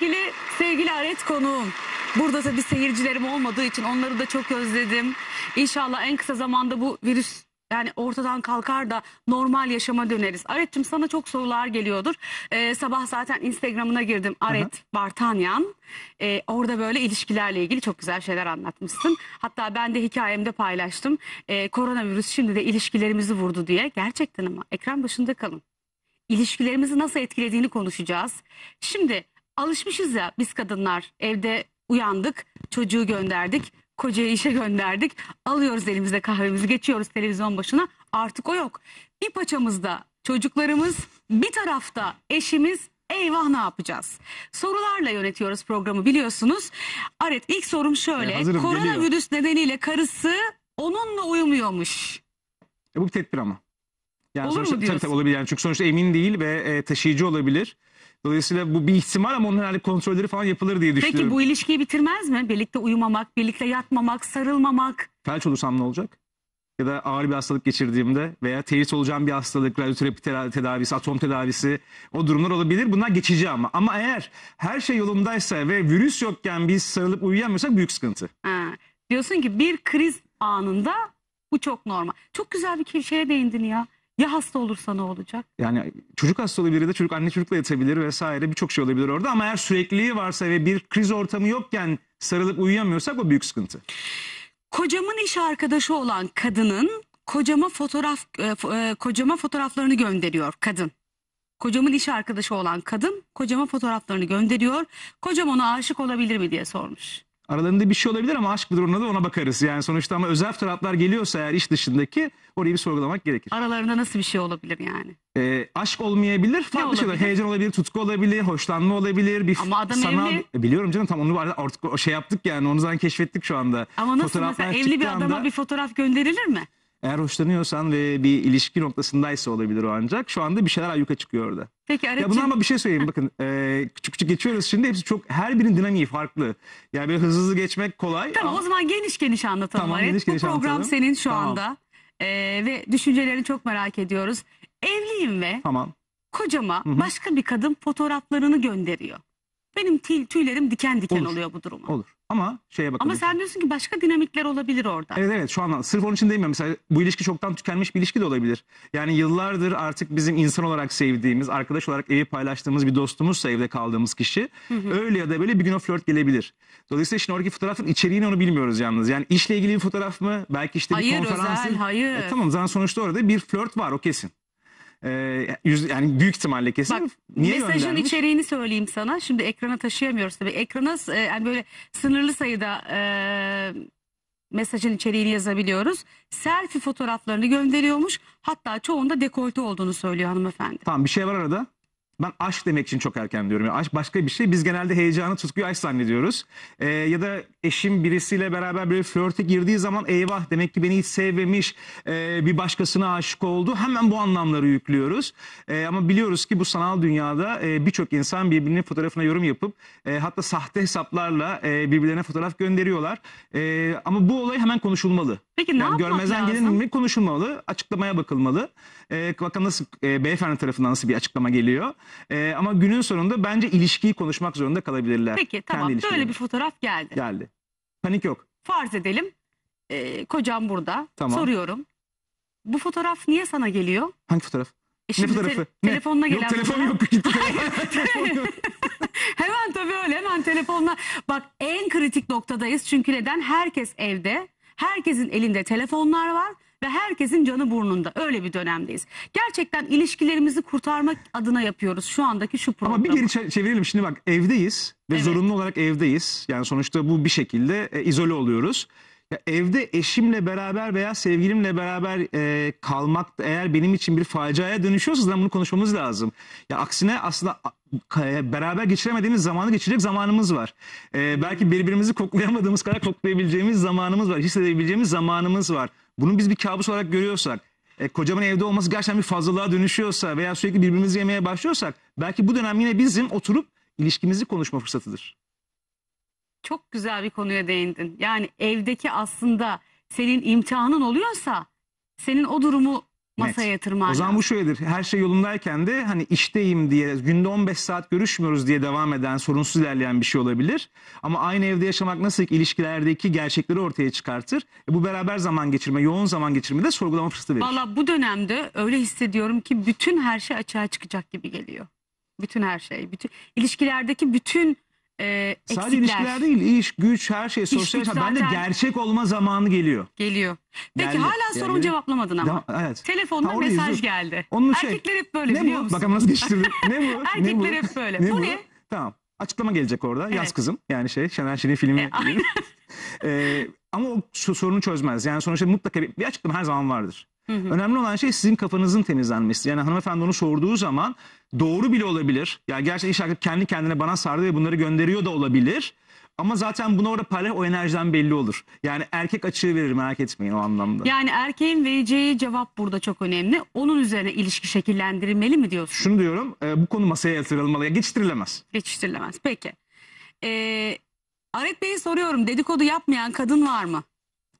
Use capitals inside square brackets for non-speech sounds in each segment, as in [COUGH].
sevgili sevgili Aret konuğum. Burada tabii seyircilerim olmadığı için onları da çok özledim. İnşallah en kısa zamanda bu virüs yani ortadan kalkar da normal yaşama döneriz. Aret'cim sana çok sorular geliyordur. Ee, sabah zaten Instagram'ına girdim. Aret Aha. Bartanyan. Ee, orada böyle ilişkilerle ilgili çok güzel şeyler anlatmışsın. Hatta ben de hikayemde paylaştım. Ee, koronavirüs şimdi de ilişkilerimizi vurdu diye. Gerçekten ama ekran başında kalın. İlişkilerimizi nasıl etkilediğini konuşacağız. Şimdi alışmışız ya biz kadınlar evde uyandık çocuğu gönderdik kocayı işe gönderdik alıyoruz elimizde kahvemizi geçiyoruz televizyon başına artık o yok. Bir paçamızda çocuklarımız bir tarafta eşimiz eyvah ne yapacağız? Sorularla yönetiyoruz programı biliyorsunuz. Aret ilk sorum şöyle. E, hazırım, koronavirüs geliyor. nedeniyle karısı onunla uyumuyormuş. E, bu bir tedbir ama. Yani Olur sonuçta, mu diyorsun? Tabii, tabii olabilir yani çünkü sonuçta emin değil ve e, taşıyıcı olabilir. Dolayısıyla bu bir ihtimal ama onun herhalde kontrolleri falan yapılır diye düşünüyorum. Peki bu ilişkiyi bitirmez mi? Birlikte uyumamak, birlikte yatmamak, sarılmamak. Felç olursam ne olacak? Ya da ağır bir hastalık geçirdiğimde veya teyiz olacağım bir hastalık, radyoterapi tedavisi, atom tedavisi o durumlar olabilir. Bunlar geçici ama. Ama eğer her şey yolundaysa ve virüs yokken biz sarılıp uyuyamıyorsak büyük sıkıntı. Ha, diyorsun ki bir kriz anında bu çok normal. Çok güzel bir şeye değindin ya. Ya hasta olursa ne olacak? Yani çocuk hasta olabilir ya da çocuk anne çocukla yatabilir vesaire birçok şey olabilir orada. Ama eğer sürekliliği varsa ve bir kriz ortamı yokken sarılıp uyuyamıyorsak o büyük sıkıntı. Kocamın iş arkadaşı olan kadının kocama fotoğraf e, e, kocama fotoğraflarını gönderiyor kadın. Kocamın iş arkadaşı olan kadın kocama fotoğraflarını gönderiyor. Kocam ona aşık olabilir mi diye sormuş. Aralarında bir şey olabilir ama aşk mıdır ona da ona bakarız. Yani sonuçta ama özel taraflar geliyorsa eğer iş dışındaki orayı bir sorgulamak gerekir. Aralarında nasıl bir şey olabilir yani? E, aşk olmayabilir, farklı olabilir? şeyler. Heyecan olabilir, tutku olabilir, hoşlanma olabilir. Bir Ama adam sanal... evli. E, biliyorum canım tam onu artık şey yaptık yani onu zaten keşfettik şu anda. Ama nasıl mesela evli bir adama anda... bir fotoğraf gönderilir mi? Eğer hoşlanıyorsan ve bir ilişki noktasındaysa olabilir o ancak. Şu anda bir şeyler ayyuka çıkıyor orada. Peki Aracığım. Ya buna ama bir şey söyleyeyim bakın e, küçük küçük geçiyoruz şimdi hepsi çok her birinin dinamiği farklı. Yani böyle hızlı hızlı geçmek kolay. Tamam ama... o zaman geniş geniş anlatalım tamam, Aret. Geniş, geniş Bu program anlatalım. senin şu tamam. anda e, ve düşüncelerini çok merak ediyoruz. Evliyim ve tamam. kocama Hı -hı. başka bir kadın fotoğraflarını gönderiyor. Benim tüylerim diken diken olur. oluyor bu duruma. Olur. Ama şeye bakalım. Ama sen diyorsun ki başka dinamikler olabilir orada. Evet evet şu an sırf onun için değil mi? Mesela bu ilişki çoktan tükenmiş bir ilişki de olabilir. Yani yıllardır artık bizim insan olarak sevdiğimiz, arkadaş olarak evi paylaştığımız bir dostumuzsa evde kaldığımız kişi. Hı hı. Öyle ya da böyle bir gün o flört gelebilir. Dolayısıyla şimdi oradaki fotoğrafın içeriğini onu bilmiyoruz yalnız. Yani işle ilgili bir fotoğraf mı? Belki işte bir konferans. Hayır özel hayır. E, tamam zaten sonuçta orada bir flört var o kesin e, yüz, yani büyük ihtimalle kesin. Bak, Niye mesajın göndermiş? içeriğini söyleyeyim sana. Şimdi ekrana taşıyamıyoruz tabii. Ekrana e, yani böyle sınırlı sayıda e, mesajın içeriğini yazabiliyoruz. Selfie fotoğraflarını gönderiyormuş. Hatta çoğunda dekolte olduğunu söylüyor hanımefendi. Tamam bir şey var arada. Ben aşk demek için çok erken diyorum. Yani aşk başka bir şey. Biz genelde heyecanı, tutkuyu aşk zannediyoruz. Ee, ya da eşim birisiyle beraber böyle flörte girdiği zaman eyvah demek ki beni hiç sevmemiş, e, bir başkasına aşık oldu. Hemen bu anlamları yüklüyoruz. E, ama biliyoruz ki bu sanal dünyada e, birçok insan birbirinin fotoğrafına yorum yapıp e, hatta sahte hesaplarla e, birbirlerine fotoğraf gönderiyorlar. E, ama bu olay hemen konuşulmalı. Peki ne yani yapmak görmezden lazım? Görmezden gelinmek konuşulmalı, açıklamaya bakılmalı. E, bakalım nasıl e, beyefendi tarafından nasıl bir açıklama geliyor. E, ama günün sonunda bence ilişkiyi konuşmak zorunda kalabilirler. Peki tamam Kendi böyle bir fotoğraf geldi. Geldi. Panik yok. Farz edelim e, kocam burada Tamam. soruyorum. Bu fotoğraf niye sana geliyor? Hangi fotoğraf? E şimdi te- Ne? telefonuna gelen Yok [LAUGHS] telefon yok gitti. telefon yok. Hemen tabii öyle hemen telefonla. Bak en kritik noktadayız çünkü neden? Herkes evde. Herkesin elinde telefonlar var ve herkesin canı burnunda. Öyle bir dönemdeyiz. Gerçekten ilişkilerimizi kurtarmak adına yapıyoruz şu andaki şu programı. Ama bir geri çevirelim. Şimdi bak evdeyiz ve evet. zorunlu olarak evdeyiz. Yani sonuçta bu bir şekilde e, izole oluyoruz. Ya evde eşimle beraber veya sevgilimle beraber e, kalmak eğer benim için bir faciaya dönüşüyorsa zaten bunu konuşmamız lazım. Ya aksine aslında e, beraber geçiremediğimiz zamanı geçirecek zamanımız var. E, belki birbirimizi koklayamadığımız kadar koklayabileceğimiz zamanımız var. Hissedebileceğimiz zamanımız var. Bunu biz bir kabus olarak görüyorsak, e, kocamın evde olması gerçekten bir fazlalığa dönüşüyorsa veya sürekli birbirimizi yemeye başlıyorsak belki bu dönem yine bizim oturup ilişkimizi konuşma fırsatıdır. Çok güzel bir konuya değindin. Yani evdeki aslında senin imtihanın oluyorsa senin o durumu Masaya yatırman O zaman bu şöyledir. Her şey yolundayken de hani işteyim diye günde 15 saat görüşmüyoruz diye devam eden sorunsuz ilerleyen bir şey olabilir. Ama aynı evde yaşamak nasıl ki ilişkilerdeki gerçekleri ortaya çıkartır. E bu beraber zaman geçirme, yoğun zaman geçirme de sorgulama fırsatı verir. Valla bu dönemde öyle hissediyorum ki bütün her şey açığa çıkacak gibi geliyor. Bütün her şey. Bütün, ilişkilerdeki bütün ee, eksikler. Sadece ilişkiler değil, iş, güç, her şey, sosyal yaşam. Bende zaten- gerçek olma zamanı geliyor. Geliyor. Peki Geldi, hala sorumu geldi. cevaplamadın ama. Da- evet. Telefonda Ha, mesaj üzül. geldi. Onun şey- Erkekler hep böyle ne biliyor bu? musun? Bakalım nasıl geçtirdi. [LAUGHS] ne bu? Erkekler hep böyle. Bu ne? Tamam. Açıklama gelecek orada. Yaz kızım. Yani şey Şener Şen'in filmi. E, gibi. [LAUGHS] Ee, ama o sorunu çözmez. Yani sonuçta mutlaka bir, bir açıklama her zaman vardır. Önemli olan şey sizin kafanızın temizlenmesi. Yani hanımefendi onu sorduğu zaman doğru bile olabilir. Yani gerçekten iş akıp kendi kendine bana sardı ve bunları gönderiyor da olabilir. Ama zaten bunu orada para o enerjiden belli olur. Yani erkek açığı verir merak etmeyin o anlamda. Yani erkeğin vereceği cevap burada çok önemli. Onun üzerine ilişki şekillendirilmeli mi diyorsun? Şunu diyorum e, bu konu masaya yatırılmalı. Ya, geçiştirilemez. Geçiştirilemez peki. E, Aret Bey'i soruyorum dedikodu yapmayan kadın var mı?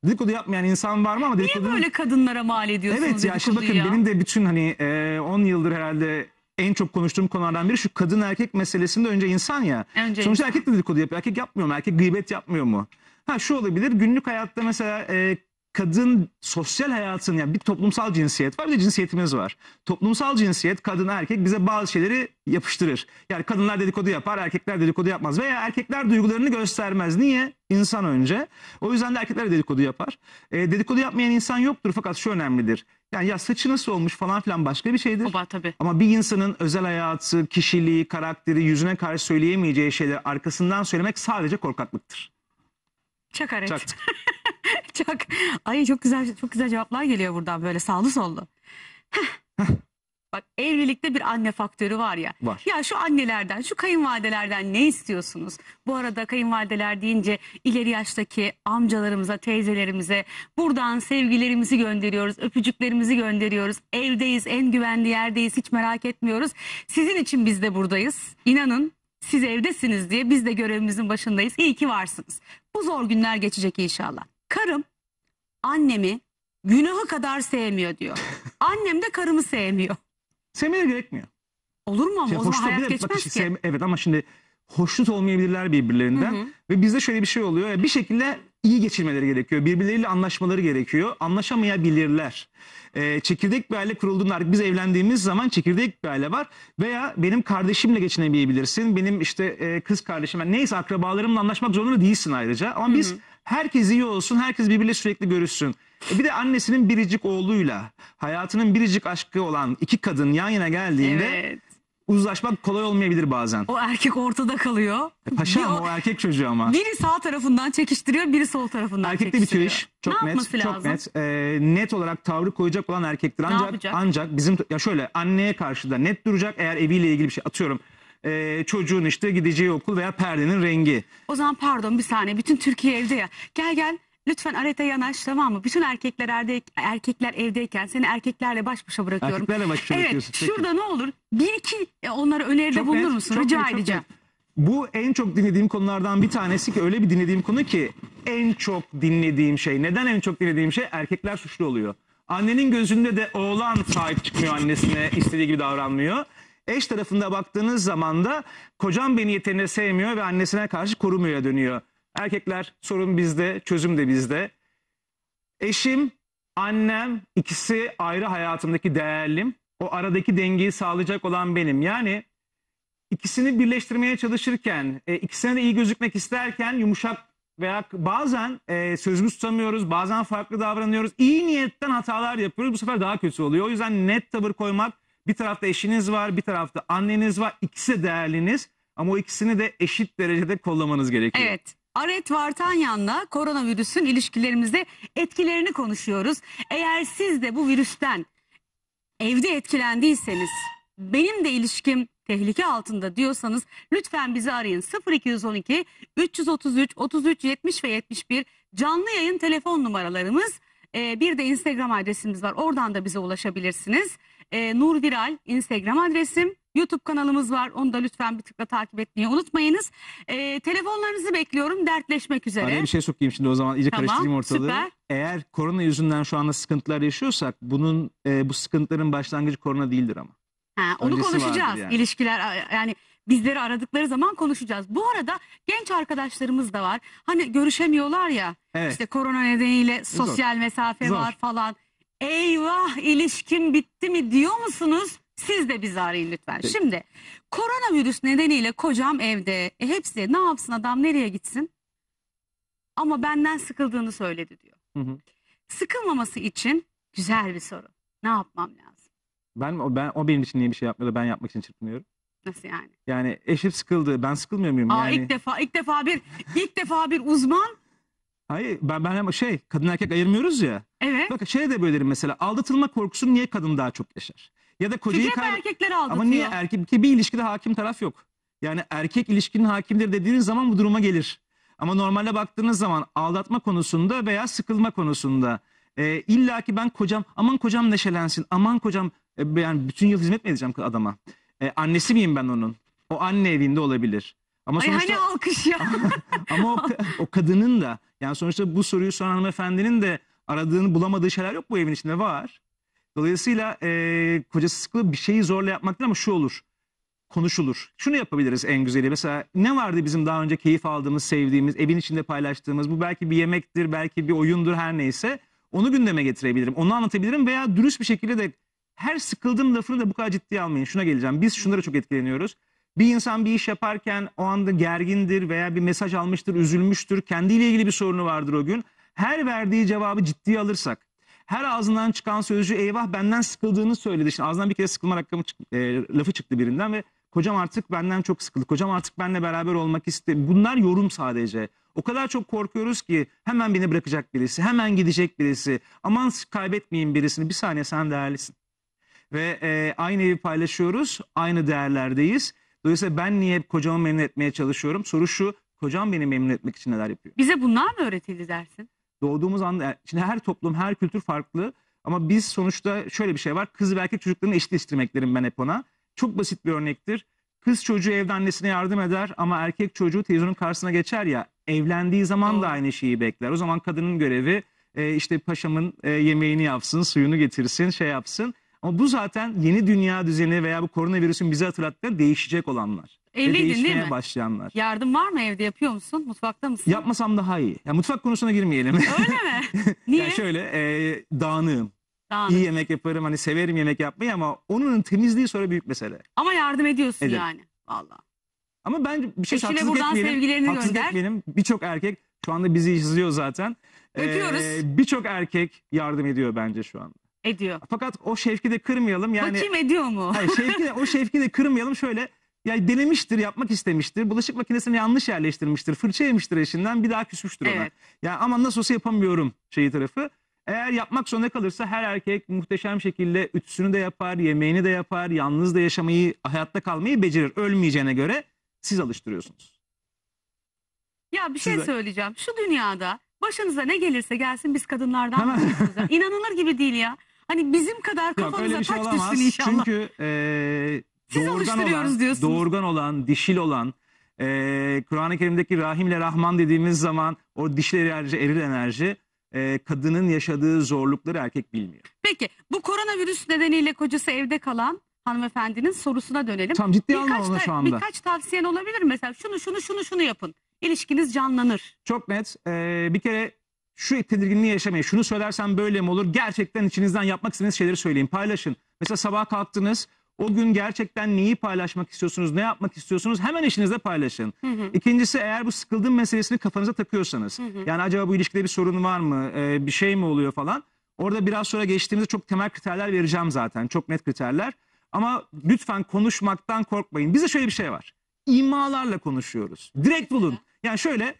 Dedikodu yapmayan insan var mı ama dedikodu... Niye böyle kadınlara mal ediyorsunuz Evet ya şimdi bakın ya? benim de bütün hani 10 e, yıldır herhalde en çok konuştuğum konulardan biri şu kadın erkek meselesinde önce insan ya. Önce Sonuçta insan. erkek de dedikodu yapıyor. Erkek yapmıyor mu? Erkek gıybet yapmıyor mu? Ha şu olabilir günlük hayatta mesela e, kadın sosyal hayatın yani bir toplumsal cinsiyet var bir de cinsiyetimiz var. Toplumsal cinsiyet kadın erkek bize bazı şeyleri yapıştırır. Yani kadınlar dedikodu yapar erkekler dedikodu yapmaz veya erkekler duygularını göstermez. Niye? İnsan önce. O yüzden de erkekler dedikodu yapar. E, dedikodu yapmayan insan yoktur fakat şu önemlidir. Yani ya saçı nasıl olmuş falan filan başka bir şeydir. Oba, tabii. Ama bir insanın özel hayatı, kişiliği, karakteri, yüzüne karşı söyleyemeyeceği şeyler arkasından söylemek sadece korkaklıktır. Çakaret. Çak. [LAUGHS] olacak. [LAUGHS] Ay çok güzel çok güzel cevaplar geliyor buradan böyle sağlı sollu. Bak evlilikte bir anne faktörü var ya. Var. Ya şu annelerden, şu kayınvalidelerden ne istiyorsunuz? Bu arada kayınvalideler deyince ileri yaştaki amcalarımıza, teyzelerimize buradan sevgilerimizi gönderiyoruz, öpücüklerimizi gönderiyoruz. Evdeyiz, en güvenli yerdeyiz, hiç merak etmiyoruz. Sizin için biz de buradayız. İnanın siz evdesiniz diye biz de görevimizin başındayız. İyi ki varsınız. Bu zor günler geçecek inşallah. Karım annemi günahı kadar sevmiyor diyor. [LAUGHS] Annem de karımı sevmiyor. Sevmeye gerekmiyor. Olur mu ama şey, o zaman hayat geçmez bak, ki. Sev, evet ama şimdi hoşnut olmayabilirler birbirlerinden. Hı hı. Ve bizde şöyle bir şey oluyor. Bir şekilde iyi geçirmeleri gerekiyor. Birbirleriyle anlaşmaları gerekiyor. Anlaşamayabilirler. Ee, çekirdek bir aile kurulduğunda artık biz evlendiğimiz zaman çekirdek bir aile var. Veya benim kardeşimle geçinemeyebilirsin. Benim işte e, kız kardeşim. Yani neyse akrabalarımla anlaşmak zorunda değilsin ayrıca. Ama Hı-hı. biz Herkes iyi olsun, herkes birbiriyle sürekli görüşsün. E bir de annesinin biricik oğluyla hayatının biricik aşkı olan iki kadın yan yana geldiğinde evet. uzlaşmak kolay olmayabilir bazen. O erkek ortada kalıyor. E paşa ama o, o erkek çocuğu ama. Biri sağ tarafından çekiştiriyor, biri sol tarafından Erkekte çekiştiriyor. Erkekte bitiyor iş. Çok ne net, çok net. E, net olarak tavrı koyacak olan erkektir. Ancak ancak bizim ya şöyle anneye karşı da net duracak eğer eviyle ilgili bir şey atıyorum e, çocuğun işte gideceği okul veya perdenin rengi. O zaman pardon bir saniye bütün Türkiye evde ya. Gel gel lütfen arete yanaş tamam mı? Bütün erkekler evde erkekler evdeyken seni erkeklerle baş başa bırakıyorum. Erkeklerle baş başa Evet peki. şurada ne olur bir iki e, onlara öneride çok bulunur musun? Çok Rica net, edeceğim. Net. Bu en çok dinlediğim konulardan bir tanesi ki öyle bir dinlediğim konu ki en çok dinlediğim şey. Neden en çok dinlediğim şey? Erkekler suçlu oluyor. Annenin gözünde de oğlan sahip çıkmıyor annesine istediği gibi davranmıyor. Eş tarafında baktığınız zaman da kocam beni yeterince sevmiyor ve annesine karşı korumuyor dönüyor. Erkekler sorun bizde, çözüm de bizde. Eşim, annem ikisi ayrı hayatımdaki değerlim. O aradaki dengeyi sağlayacak olan benim. Yani ikisini birleştirmeye çalışırken, e, ikisine de iyi gözükmek isterken yumuşak veya bazen e, sözümüz tutamıyoruz, bazen farklı davranıyoruz. İyi niyetten hatalar yapıyoruz. Bu sefer daha kötü oluyor. O yüzden net tavır koymak bir tarafta eşiniz var, bir tarafta anneniz var. İkisi de değerliniz ama o ikisini de eşit derecede kollamanız gerekiyor. Evet. Aret Vartanyan'la koronavirüsün ilişkilerimizde etkilerini konuşuyoruz. Eğer siz de bu virüsten evde etkilendiyseniz, benim de ilişkim tehlike altında diyorsanız lütfen bizi arayın 0212 333 33 70 ve 71 canlı yayın telefon numaralarımız. Ee, bir de Instagram adresimiz var oradan da bize ulaşabilirsiniz. E, Nur Viral Instagram adresim. YouTube kanalımız var. Onu da lütfen bir tıkla takip etmeyi unutmayınız. E, telefonlarınızı bekliyorum. Dertleşmek üzere. Araya bir şey sokayım şimdi o zaman. iyice tamam, karıştırayım ortalığı. Süper. Eğer korona yüzünden şu anda sıkıntılar yaşıyorsak bunun e, bu sıkıntıların başlangıcı korona değildir ama. Ha, onu Öncesi konuşacağız. Yani. İlişkiler yani bizleri aradıkları zaman konuşacağız. Bu arada genç arkadaşlarımız da var. Hani görüşemiyorlar ya. Evet. İşte korona nedeniyle sosyal Zor. mesafe Zor. var falan eyvah ilişkin bitti mi diyor musunuz? Siz de bizi arayın lütfen. Peki. Şimdi koronavirüs nedeniyle kocam evde. E, hepsi ne yapsın adam nereye gitsin? Ama benden sıkıldığını söyledi diyor. Hı hı. Sıkılmaması için güzel bir soru. Ne yapmam lazım? Ben o ben o benim için niye bir şey yapmıyor da ben yapmak için çırpınıyorum. Nasıl yani? Yani eşim sıkıldı. Ben sıkılmıyor muyum Aa, yani? ilk defa ilk defa bir ilk defa bir uzman Hayır ben, ben ama şey kadın erkek ayırmıyoruz ya. Evet. Bak şey de böyle derim mesela aldatılma korkusunu niye kadın daha çok yaşar? Ya da kocayı Çünkü hep kay- erkekler aldatıyor. Ama niye erkek ki bir ilişkide hakim taraf yok. Yani erkek ilişkinin hakimdir dediğiniz zaman bu duruma gelir. Ama normalde baktığınız zaman aldatma konusunda veya sıkılma konusunda e, illa ki ben kocam aman kocam neşelensin aman kocam e, yani bütün yıl hizmet mi edeceğim adama? E, annesi miyim ben onun? O anne evinde olabilir. Ama Ay hani alkış ya. ama o, o kadının da yani sonuçta bu soruyu soran hanımefendinin de aradığını bulamadığı şeyler yok bu evin içinde var. Dolayısıyla e, kocası sıkılı bir şeyi zorla yapmak değil ama şu olur. Konuşulur. Şunu yapabiliriz en güzeli. Mesela ne vardı bizim daha önce keyif aldığımız, sevdiğimiz, evin içinde paylaştığımız. Bu belki bir yemektir, belki bir oyundur her neyse. Onu gündeme getirebilirim. Onu anlatabilirim veya dürüst bir şekilde de her sıkıldığım lafını da bu kadar ciddiye almayın. Şuna geleceğim. Biz şunlara çok etkileniyoruz. Bir insan bir iş yaparken o anda gergindir veya bir mesaj almıştır, üzülmüştür. Kendiyle ilgili bir sorunu vardır o gün. Her verdiği cevabı ciddiye alırsak, her ağzından çıkan sözcü eyvah benden sıkıldığını söyledi. Şimdi ağzından bir kere sıkılma rakamı, e, lafı çıktı birinden ve kocam artık benden çok sıkıldı. Kocam artık benimle beraber olmak istedi. Bunlar yorum sadece. O kadar çok korkuyoruz ki hemen beni bırakacak birisi, hemen gidecek birisi. Aman kaybetmeyin birisini. Bir saniye sen değerlisin. Ve e, aynı evi paylaşıyoruz, aynı değerlerdeyiz. Dolayısıyla ben niye kocamı memnun etmeye çalışıyorum? Soru şu, kocam beni memnun etmek için neler yapıyor? Bize bunlar mı öğretildi dersin? Doğduğumuz anda, şimdi her toplum, her kültür farklı. Ama biz sonuçta şöyle bir şey var. Kız belki çocuklarını eşitleştirmek derim ben hep ona. Çok basit bir örnektir. Kız çocuğu evde annesine yardım eder ama erkek çocuğu televizyonun karşısına geçer ya. Evlendiği zaman da aynı şeyi bekler. O zaman kadının görevi e, işte paşamın e, yemeğini yapsın, suyunu getirsin, şey yapsın. Ama bu zaten yeni dünya düzeni veya bu koronavirüsün bize hatırlattıkları değişecek olanlar. Evliydin değil mi? başlayanlar. Yardım var mı evde yapıyor musun? Mutfakta mısın? Yapmasam daha iyi. Ya mutfak konusuna girmeyelim. Öyle mi? [LAUGHS] Niye? yani şöyle e, dağınığım. Dağınık. İyi yemek yaparım hani severim yemek yapmayı ama onun temizliği sonra büyük mesele. Ama yardım ediyorsun Ederim. yani. Valla. Ama ben bir şey Eşine haksızlık buradan etmeyelim. sevgilerini haksızlık gönder. etmeyelim. Birçok erkek şu anda bizi izliyor zaten. E, Öpüyoruz. Ee, Birçok erkek yardım ediyor bence şu anda. Ediyor. Fakat o şevki de kırmayalım. Yani, Bakayım ediyor mu? Hayır, şevki de, o şevki de kırmayalım şöyle. Yani denemiştir, yapmak istemiştir. Bulaşık makinesini yanlış yerleştirmiştir. Fırça yemiştir eşinden. Bir daha küsmüştür ona. Evet. Ya aman nasıl olsa yapamıyorum şeyi tarafı. Eğer yapmak zorunda kalırsa her erkek muhteşem şekilde ütüsünü de yapar, yemeğini de yapar, yalnız da yaşamayı, hayatta kalmayı becerir. Ölmeyeceğine göre siz alıştırıyorsunuz. Ya bir şey söyleyeceğim. Şu dünyada başınıza ne gelirse gelsin biz kadınlardan. Hemen. İnanılır gibi değil ya. Hani bizim kadar Yok kafanıza öyle şey düşsün inşallah. Çünkü e, Siz doğurgan alıştırıyoruz olan, diyorsunuz. doğurgan olan, dişil olan, e, Kur'an-ı Kerim'deki rahimle Rahman dediğimiz zaman o dişil enerji, eril enerji e, kadının yaşadığı zorlukları erkek bilmiyor. Peki bu koronavirüs nedeniyle kocası evde kalan hanımefendinin sorusuna dönelim. Tam ciddi Birkaç anlamda şu anda. Birkaç tavsiyen olabilir mesela şunu şunu şunu şunu yapın. İlişkiniz canlanır. Çok net. E, bir kere şu tedirginliği yaşamayın. Şunu söylersem böyle mi olur? Gerçekten içinizden yapmak istediğiniz şeyleri söyleyin. Paylaşın. Mesela sabah kalktınız. O gün gerçekten neyi paylaşmak istiyorsunuz, ne yapmak istiyorsunuz hemen işinizde paylaşın. Hı hı. İkincisi eğer bu sıkıldığın meselesini kafanıza takıyorsanız. Hı hı. Yani acaba bu ilişkide bir sorun var mı, e, bir şey mi oluyor falan. Orada biraz sonra geçtiğimizde çok temel kriterler vereceğim zaten. Çok net kriterler. Ama lütfen konuşmaktan korkmayın. Bize şöyle bir şey var. İmalarla konuşuyoruz. Direkt bulun. Yani şöyle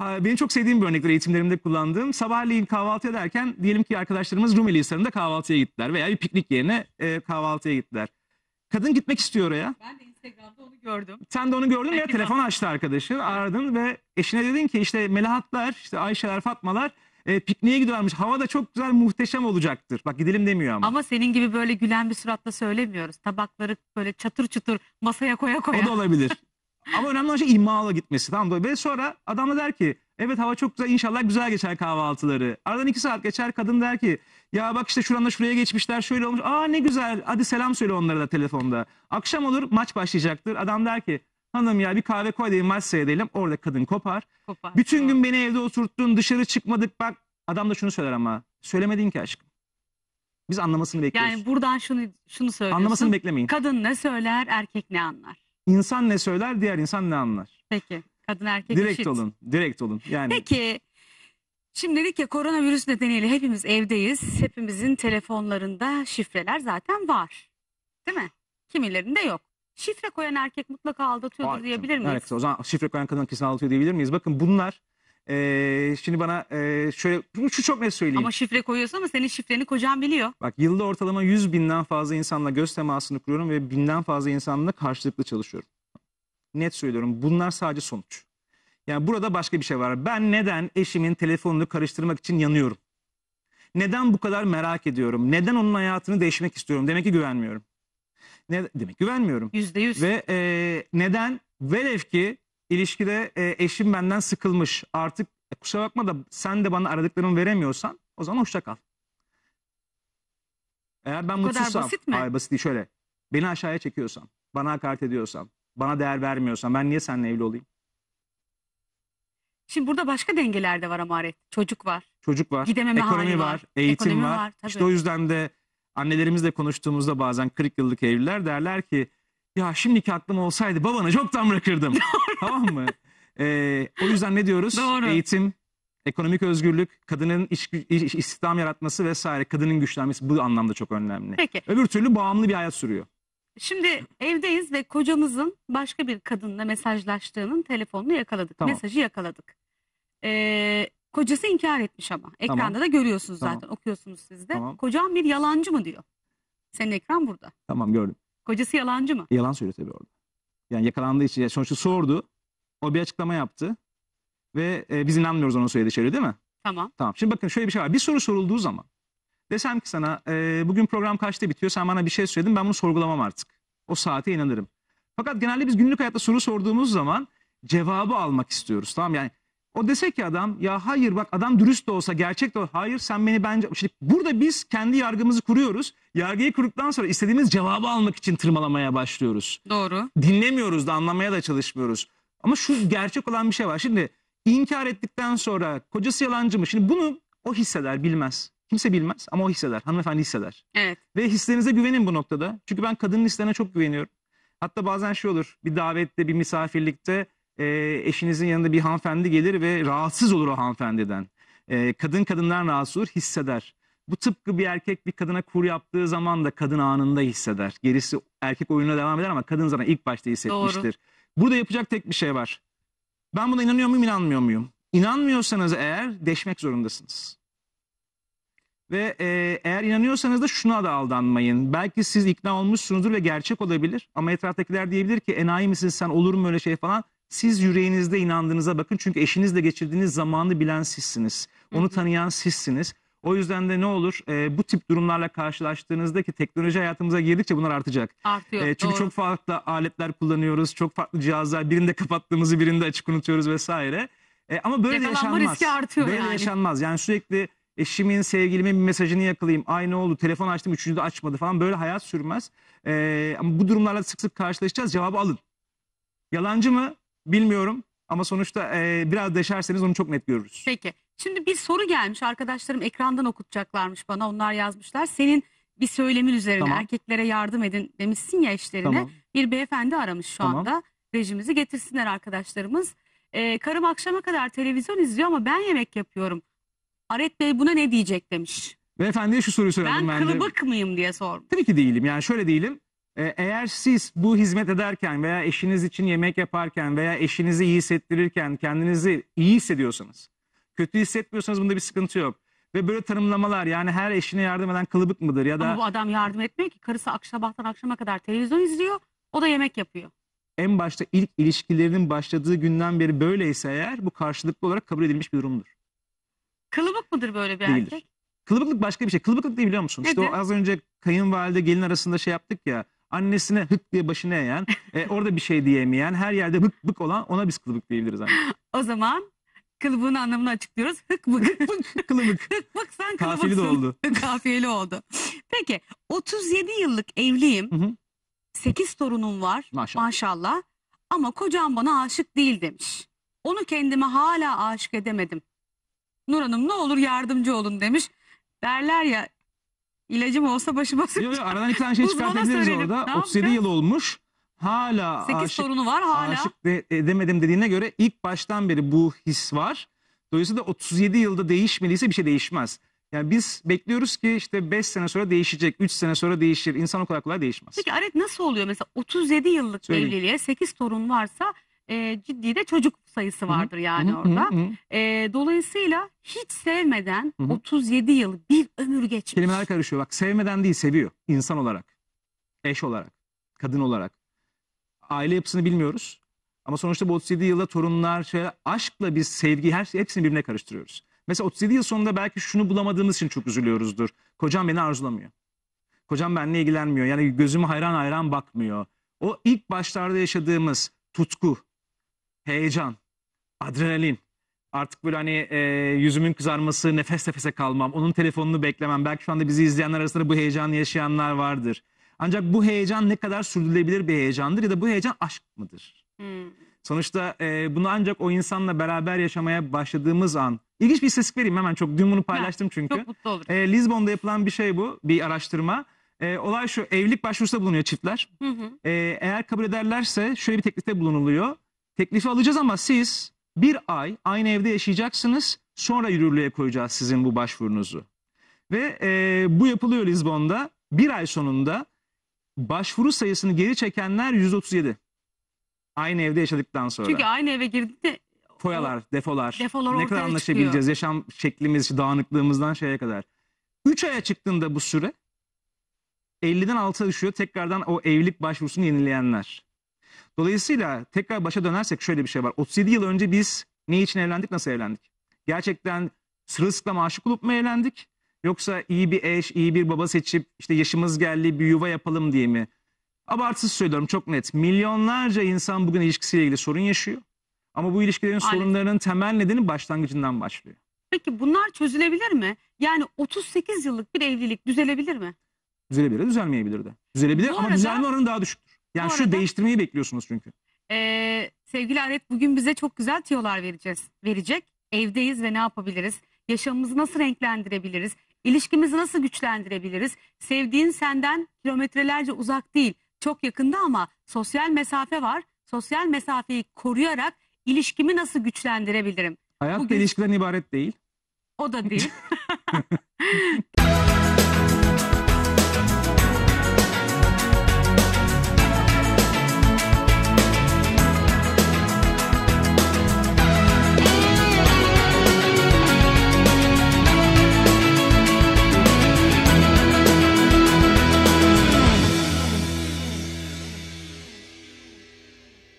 benim çok sevdiğim bir örnektir eğitimlerimde kullandığım. Sabahleyin kahvaltı ederken diyelim ki arkadaşlarımız Rumeli Hisarı'nda kahvaltıya gittiler veya bir piknik yerine e, kahvaltıya gittiler. Kadın gitmek istiyor oraya. Ben de Instagram'da onu gördüm. Sen de onu gördün Belki telefon açtı arkadaşı. Aradın ve eşine dedin ki işte Melahatlar, işte Ayşeler, Fatmalar e, pikniğe gidiyorlarmış. Hava da çok güzel, muhteşem olacaktır. Bak gidelim demiyor ama. Ama senin gibi böyle gülen bir suratla söylemiyoruz. Tabakları böyle çatır çutur masaya koya koya. O da olabilir. [LAUGHS] Ama önemli olan şey imalı gitmesi. Tamam mı? Ve sonra adam da der ki evet hava çok güzel inşallah güzel geçer kahvaltıları. Aradan iki saat geçer kadın der ki ya bak işte şuradan da şuraya geçmişler şöyle olmuş. Aa ne güzel hadi selam söyle onlara da telefonda. Akşam olur maç başlayacaktır. Adam der ki hanım ya bir kahve koy deyin maç seyredelim. Orada kadın kopar. kopar. Bütün gün beni evde oturttun dışarı çıkmadık bak. Adam da şunu söyler ama söylemedin ki aşkım. Biz anlamasını bekliyoruz. Yani buradan şunu şunu söylüyorsun. Anlamasını beklemeyin. Kadın ne söyler erkek ne anlar. İnsan ne söyler, diğer insan ne anlar? Peki. Kadın erkek direkt eşit. olun, direkt olun. Yani Peki. Şimdi dedik ya koronavirüs nedeniyle hepimiz evdeyiz. Hepimizin telefonlarında şifreler zaten var. Değil mi? Kimilerinde yok. Şifre koyan erkek mutlaka aldatıyordur Harika. diyebilir miyiz? Herkes, o zaman şifre koyan kadın kesin aldatıyor diyebilir miyiz? Bakın bunlar ee, şimdi bana e, şöyle şu çok net söyleyeyim. Ama şifre koyuyorsun ama senin şifreni kocan biliyor. Bak yılda ortalama 100 binden fazla insanla göz temasını kuruyorum ve binden fazla insanla karşılıklı çalışıyorum. Net söylüyorum bunlar sadece sonuç. Yani burada başka bir şey var. Ben neden eşimin telefonunu karıştırmak için yanıyorum? Neden bu kadar merak ediyorum? Neden onun hayatını değişmek istiyorum? Demek ki güvenmiyorum. Ne, demek güvenmiyorum. Yüzde yüz. Ve e, neden? Velev ki ilişkide e, eşim benden sıkılmış. Artık e, kusura bakma da sen de bana aradıklarımı veremiyorsan o zaman hoşça kal. Eğer ben mutsuzsam, basit mi? hayır basit değil şöyle. Beni aşağıya çekiyorsan, bana hakaret ediyorsan, bana değer vermiyorsan ben niye seninle evli olayım? Şimdi burada başka dengeler de var amaret. Çocuk var. Çocuk var, Gidememe ekonomi hali var, eğitim ekonomi var. var, İşte o yüzden de annelerimizle konuştuğumuzda bazen 40 yıllık evliler derler ki ya şimdiki aklım olsaydı babanı çoktan bırakırdım. [LAUGHS] tamam mı? Ee, o yüzden ne diyoruz? Doğru. Eğitim, ekonomik özgürlük, kadının iş, iş, istihdam yaratması vesaire, kadının güçlenmesi bu anlamda çok önemli. Peki. Öbür türlü bağımlı bir hayat sürüyor. Şimdi evdeyiz ve kocamızın başka bir kadınla mesajlaştığının telefonunu yakaladık. Tamam. Mesajı yakaladık. Ee, kocası inkar etmiş ama. Ekranda tamam. da görüyorsunuz tamam. zaten. Okuyorsunuz siz de. Tamam. Kocam bir yalancı mı diyor. Senin ekran burada. Tamam gördüm. Kocası yalancı mı? Yalan söylüyor tabii orada. Yani yakalandığı için sonuçta sordu. O bir açıklama yaptı. Ve e, biz inanmıyoruz onun söylediği şeyleri değil mi? Tamam. Tamam. Şimdi bakın şöyle bir şey var. Bir soru sorulduğu zaman desem ki sana e, bugün program kaçta bitiyor sen bana bir şey söyledin ben bunu sorgulamam artık. O saate inanırım. Fakat genelde biz günlük hayatta soru sorduğumuz zaman cevabı almak istiyoruz. Tamam yani o dese ki adam ya hayır bak adam dürüst de olsa gerçek de olsa hayır sen beni bence... Şimdi burada biz kendi yargımızı kuruyoruz. Yargıyı kurduktan sonra istediğimiz cevabı almak için tırmalamaya başlıyoruz. Doğru. Dinlemiyoruz da anlamaya da çalışmıyoruz. Ama şu gerçek olan bir şey var. Şimdi inkar ettikten sonra kocası yalancı mı? Şimdi bunu o hisseder bilmez. Kimse bilmez ama o hisseder. Hanımefendi hisseder. Evet. Ve hislerinize güvenin bu noktada. Çünkü ben kadının hislerine çok güveniyorum. Hatta bazen şey olur bir davette bir misafirlikte e, eşinizin yanında bir hanımefendi gelir ve rahatsız olur o hanımefendiden. E, kadın kadından rahatsız olur, hisseder. Bu tıpkı bir erkek bir kadına kur yaptığı zaman da kadın anında hisseder. Gerisi erkek oyununa devam eder ama kadın zaten ilk başta hissetmiştir. Doğru. Burada yapacak tek bir şey var. Ben buna inanıyor muyum, inanmıyor muyum? İnanmıyorsanız eğer deşmek zorundasınız. Ve e, eğer inanıyorsanız da şuna da aldanmayın. Belki siz ikna olmuşsunuzdur ve gerçek olabilir. Ama etraftakiler diyebilir ki enayi misin sen olur mu öyle şey falan. Siz yüreğinizde inandığınıza bakın çünkü eşinizle geçirdiğiniz zamanı bilen sizsiniz. Onu tanıyan sizsiniz. O yüzden de ne olur e, bu tip durumlarla karşılaştığınızda ki teknoloji hayatımıza girdikçe bunlar artacak. Artıyor. E, çünkü doğru. çok farklı aletler kullanıyoruz, çok farklı cihazlar birinde kapattığımızı birinde açık unutuyoruz vesaire. E, ama böyle Yakalanma de yaşanmaz. riski artıyor böyle yani. yaşanmaz. Yani sürekli eşimin, sevgilimin bir mesajını yakalayayım. Ay ne oldu telefon açtım üçüncü de açmadı falan böyle hayat sürmez. E, ama bu durumlarla sık sık karşılaşacağız cevabı alın. Yalancı mı? Bilmiyorum ama sonuçta e, biraz deşerseniz onu çok net görürüz. Peki. Şimdi bir soru gelmiş arkadaşlarım ekrandan okutacaklarmış bana onlar yazmışlar. Senin bir söylemin üzerine Tamam. erkeklere yardım edin demişsin ya eşlerine. Tamam. Bir beyefendi aramış şu Tamam. anda. Rejimizi getirsinler arkadaşlarımız. Ee, karım akşama kadar televizyon izliyor ama ben yemek yapıyorum. Aret Bey buna ne diyecek demiş. Beyefendiye şu soruyu soralım ben Ben kılıbık mıyım diye sormuş. Tabii ki değilim. Yani şöyle değilim. E, eğer siz bu hizmet ederken veya eşiniz için yemek yaparken veya eşinizi iyi hissettirirken kendinizi iyi hissediyorsanız, kötü hissetmiyorsanız bunda bir sıkıntı yok. Ve böyle tanımlamalar yani her eşine yardım eden kılıbık mıdır ya da... Ama bu adam yardım etmiyor ki karısı sabahtan akşama kadar televizyon izliyor o da yemek yapıyor. En başta ilk ilişkilerinin başladığı günden beri böyleyse eğer bu karşılıklı olarak kabul edilmiş bir durumdur. Kılıbık mıdır böyle bir Değildir. erkek? Kılıbıklık başka bir şey. Kılıbıklık ne biliyor musun? Nedir? İşte o az önce kayınvalide gelin arasında şey yaptık ya. Annesine hık diye başını eğen, [LAUGHS] e, orada bir şey diyemeyen, her yerde hık bık olan ona biz kılıbık diyebiliriz anne. O zaman kılıbığın anlamını açıklıyoruz. Hık bık. Hık bık kılıbık. Hık bık sen kılıbıksın. Kafiyeli de oldu. Kafiyeli oldu. Peki 37 yıllık evliyim. Hı hı. 8 torunum var maşallah. maşallah. Ama kocam bana aşık değil demiş. Onu kendime hala aşık edemedim. Nur Hanım ne olur yardımcı olun demiş. Derler ya İlacım olsa başıma Yok yok aradan iki tane şey Uzmana çıkartabiliriz söyledim. orada. 37 yıl olmuş. Hala 8 aşık, sorunu var hala. aşık de, edemedim dediğine göre ilk baştan beri bu his var. Dolayısıyla 37 yılda değişmeliyse bir şey değişmez. Yani biz bekliyoruz ki işte 5 sene sonra değişecek, 3 sene sonra değişir. İnsan o kadar kolay değişmez. Peki Aret nasıl oluyor mesela 37 yıllık Söyleyeyim. evliliğe 8 sorun varsa e, ciddi de çocuk sayısı vardır yani orada. E, dolayısıyla hiç sevmeden 37 yıl bir ömür geçmiş. Kelimeler karışıyor. Bak sevmeden değil seviyor. insan olarak, eş olarak, kadın olarak. Aile yapısını bilmiyoruz. Ama sonuçta bu 37 yılda torunlar, şeyler, aşkla biz sevgi her şey, hepsini birbirine karıştırıyoruz. Mesela 37 yıl sonunda belki şunu bulamadığımız için çok üzülüyoruzdur. Kocam beni arzulamıyor. Kocam benimle ilgilenmiyor. Yani gözüme hayran hayran bakmıyor. O ilk başlarda yaşadığımız tutku, heyecan, adrenalin. Artık böyle hani e, yüzümün kızarması, nefes nefese kalmam, onun telefonunu beklemem. Belki şu anda bizi izleyenler arasında bu heyecanı yaşayanlar vardır. Ancak bu heyecan ne kadar sürdürülebilir bir heyecandır ya da bu heyecan aşk mıdır? Hmm. Sonuçta e, bunu ancak o insanla beraber yaşamaya başladığımız an. İlginç bir istatistik vereyim hemen çok. Dün bunu paylaştım ha, çünkü. Çok mutlu olurum. E, Lizbon'da yapılan bir şey bu, bir araştırma. E, olay şu, evlilik başvurusunda bulunuyor çiftler. Hı hı. E, eğer kabul ederlerse şöyle bir teklifte bulunuluyor. Teklifi alacağız ama siz bir ay aynı evde yaşayacaksınız. Sonra yürürlüğe koyacağız sizin bu başvurunuzu. Ve e, bu yapılıyor Lizbon'da. Bir ay sonunda başvuru sayısını geri çekenler 137. Aynı evde yaşadıktan sonra. Çünkü aynı eve girdiğinde foyalar, defolar, defolar ne kadar anlaşabileceğiz, çıkıyor. yaşam şeklimiz, dağınıklığımızdan şeye kadar. 3 aya çıktığında bu süre 50'den 6'a düşüyor. Tekrardan o evlilik başvurusunu yenileyenler. Dolayısıyla tekrar başa dönersek şöyle bir şey var. 37 yıl önce biz ne için evlendik, nasıl evlendik? Gerçekten sırılsıklam aşık olup mu evlendik? Yoksa iyi bir eş, iyi bir baba seçip işte yaşımız geldi bir yuva yapalım diye mi? Abartısız söylüyorum çok net. Milyonlarca insan bugün ilişkisiyle ilgili sorun yaşıyor. Ama bu ilişkilerin Aynen. sorunlarının temel nedeni başlangıcından başlıyor. Peki bunlar çözülebilir mi? Yani 38 yıllık bir evlilik düzelebilir mi? Düzelebilir, düzelmeyebilir de. Düzelebilir bu ama arada... düzelme oranı daha düşüktür. Yani Bu şu arada- değiştirmeyi bekliyorsunuz çünkü. Ee, sevgili Aret bugün bize çok güzel tiyolar vereceğiz, verecek. Evdeyiz ve ne yapabiliriz? Yaşamımızı nasıl renklendirebiliriz? İlişkimizi nasıl güçlendirebiliriz? Sevdiğin senden kilometrelerce uzak değil, çok yakında ama sosyal mesafe var. Sosyal mesafeyi koruyarak ilişkimi nasıl güçlendirebilirim? Hayat da Bugün- ilişkiden ibaret değil. O da değil. [LAUGHS] [LAUGHS]